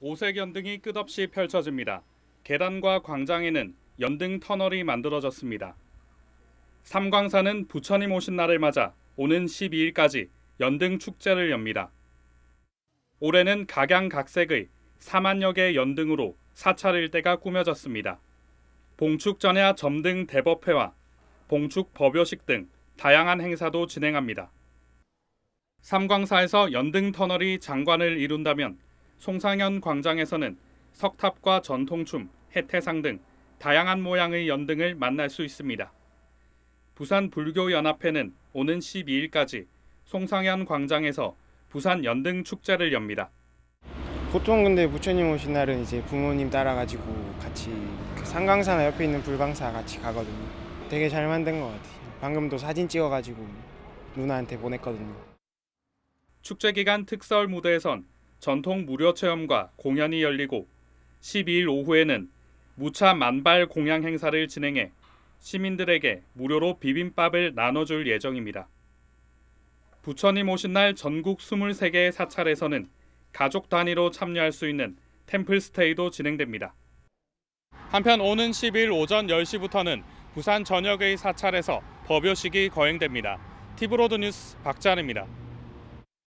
오색 연등이 끝없이 펼쳐집니다. 계단과 광장에는 연등 터널이 만들어졌습니다. 삼광사는 부처님 오신 날을 맞아 오는 12일까지 연등 축제를 엽니다. 올해는 각양각색의 4만여 개 연등으로 사찰일 대가 꾸며졌습니다. 봉축전야 아 점등 대법회와 봉축 법요식 등 다양한 행사도 진행합니다. 삼광사에서 연등 터널이 장관을 이룬다면 송상현 광장에서는 석탑과 전통춤, 해태상 등 다양한 모양의 연등을 만날 수 있습니다. 부산 불교연합회는 오는 12일까지 송상현 광장에서 부산 연등 축제를 엽니다. 보통 근데 부처님 오신 날은 이제 부모님 따라가지고 같이 그 상강사나 옆에 있는 불광사 같이 가거든요. 되게 잘 만든 것 같아요. 방금도 사진 찍어가지고 누나한테 보냈거든요. 축제 기간 특설 무대에선 전통 무료 체험과 공연이 열리고 12일 오후에는 무차 만발 공양 행사를 진행해 시민들에게 무료로 비빔밥을 나눠줄 예정입니다. 부처님 오신 날 전국 23개의 사찰에서는 가족 단위로 참여할 수 있는 템플스테이도 진행됩니다. 한편 오는 10일 오전 10시부터는 부산 전역의 사찰에서 법요식이 거행됩니다. 티브로드 뉴스 박지입니다